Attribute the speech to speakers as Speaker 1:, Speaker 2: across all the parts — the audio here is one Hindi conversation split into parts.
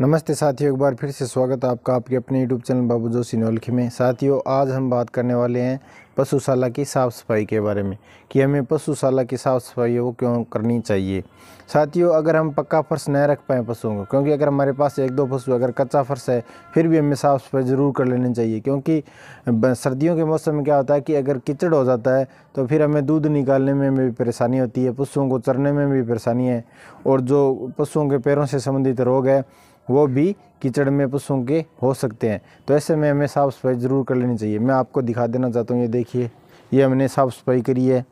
Speaker 1: नमस्ते साथियों एक बार फिर से स्वागत है आपका आपके अपने यूट्यूब चैनल बाबू जोशी नौलखी में साथियों आज हम बात करने वाले हैं पशुशाला की साफ़ सफाई के बारे में कि हमें पशुशाला की साफ़ सफाई वो क्यों करनी चाहिए साथियों अगर हम पक्का फर्श नहीं रख पाएँ पशुओं को क्योंकि अगर हमारे पास एक दो पशु अगर कच्चा फर्श है फिर भी हमें साफ़ सफाई ज़रूर कर लेनी चाहिए क्योंकि सर्दियों के मौसम में क्या होता है कि अगर किचड़ हो जाता है तो फिर हमें दूध निकालने में भी परेशानी होती है पशुओं को चरने में भी परेशानी है और जो पशुओं के पैरों से संबंधित रोग है वो भी कीचड़ में पशुओं के हो सकते हैं तो ऐसे में हमें साफ़ सफाई ज़रूर कर लेनी चाहिए मैं आपको दिखा देना चाहता हूँ ये देखिए ये हमने साफ़ सफाई करी है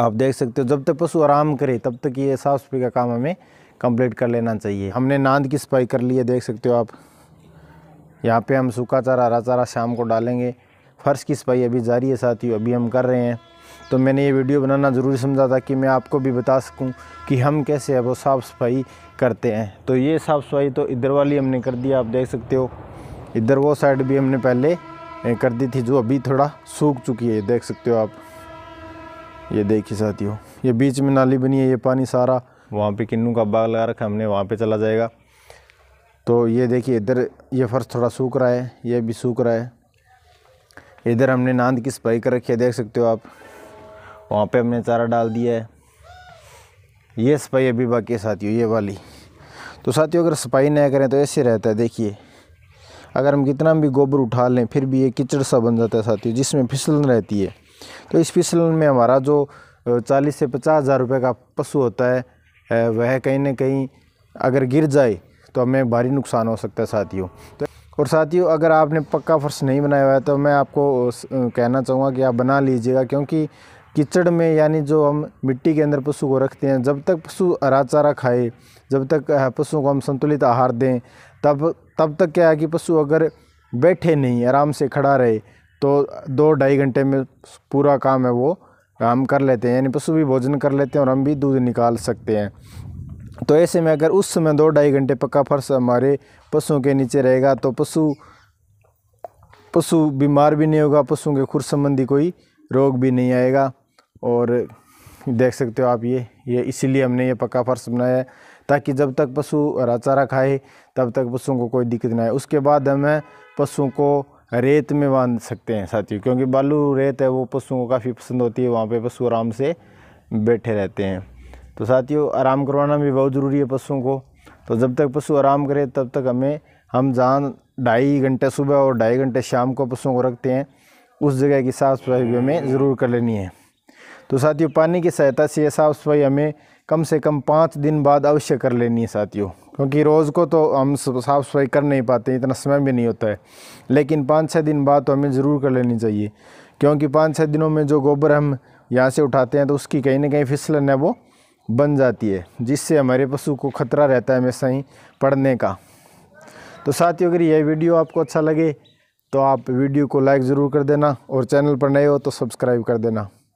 Speaker 1: आप देख सकते हो जब तक पशु आराम करे तब तक ये साफ़ सफाई का काम हमें कंप्लीट कर लेना चाहिए हमने नांद की सफाई कर ली है देख सकते हो आप यहाँ पे हम सूखा चारा हरा चारा शाम को डालेंगे फ़र्श की सफाई अभी जारी है साथियों अभी हम कर रहे हैं तो मैंने ये वीडियो बनाना ज़रूरी समझा था कि मैं आपको भी बता सकूं कि हम कैसे है वो साफ़ सफाई करते हैं तो ये साफ़ सफाई तो इधर वाली हमने कर दी आप देख सकते हो इधर वो साइड भी हमने पहले कर दी थी जो अभी थोड़ा सूख चुकी है देख सकते हो आप ये देखिए साथियों ये बीच में नाली बनी है ये पानी सारा वहाँ पर किन्नू का बाग लगा रखा हमने वहाँ पर चला जाएगा तो ये देखिए इधर ये फ़र्श थोड़ा सूख रहा है ये भी सूख रहा है इधर हमने नांद की सफाई कर रखी है देख सकते हो आप वहाँ पे हमने चारा डाल दिया है ये सफाई अभी बाकी साथियों ये वाली तो साथियों अगर सफाई ना करें तो ऐसे रहता है देखिए अगर हम कितना भी गोबर उठा लें फिर भी ये किचड़ सा बन जाता है साथियों जिसमें फिसलन रहती है तो इस फिसलन में हमारा जो चालीस से पचास हज़ार रुपये का पशु होता है वह कहीं ना कहीं अगर गिर जाए तो हमें भारी नुकसान हो सकता है साथियों तो और साथियों अगर आपने पक्का फर्श नहीं बनाया हुआ है तो मैं आपको कहना चाहूँगा कि आप बना लीजिएगा क्योंकि कीचड़ में यानी जो हम मिट्टी के अंदर पशु को रखते हैं जब तक पशु हरा चारा खाए जब तक पशुओं को हम संतुलित आहार दें तब तब तक क्या है कि पशु अगर बैठे नहीं आराम से खड़ा रहे तो दो ढाई घंटे में पूरा काम है वो हम कर लेते हैं यानी पशु भी भोजन कर लेते हैं और हम भी दूध निकाल सकते हैं तो ऐसे में अगर उस समय दो ढाई घंटे पक्का फर्श हमारे पशुओं के नीचे रहेगा तो पशु पशु बीमार भी नहीं होगा पशुओं के खुर संबंधी कोई रोग भी नहीं आएगा और देख सकते हो आप ये ये इसीलिए हमने ये पक्का फर्श बनाया है ताकि जब तक पशु हरा चारा खाए तब तक पशुओं को कोई दिक्कत ना आए उसके बाद हमें पशुओं को रेत में बांध सकते हैं साथियों क्योंकि बालू रेत है वो पशुओं को काफ़ी पसंद होती है वहाँ पे पशु आराम से बैठे रहते हैं तो साथियों आराम करवाना भी बहुत ज़रूरी है पशुओं को तो जब तक पशु आराम करे तब तक हमें हम जहाँ ढाई घंटे सुबह और ढाई घंटे शाम को पशुओं को रखते हैं उस जगह की साफ़ सफाई भी हमें ज़रूर कर लेनी है तो साथियों पानी की सहायता से यह साफ़ सफाई हमें कम से कम पाँच दिन बाद अवश्य कर लेनी है साथियों क्योंकि रोज़ को तो हम साफ़ सफाई कर नहीं पाते इतना समय भी नहीं होता है लेकिन पाँच छः दिन बाद तो हमें ज़रूर कर लेनी चाहिए क्योंकि पाँच छः दिनों में जो गोबर हम यहाँ से उठाते हैं तो उसकी कहीं ना कहीं फिसलन है वो बन जाती है जिससे हमारे पशु को खतरा रहता है हमेशा ही पड़ने का तो साथियों अगर यह वीडियो आपको अच्छा लगे तो आप वीडियो को लाइक ज़रूर कर देना और चैनल पर नए हो तो सब्सक्राइब कर देना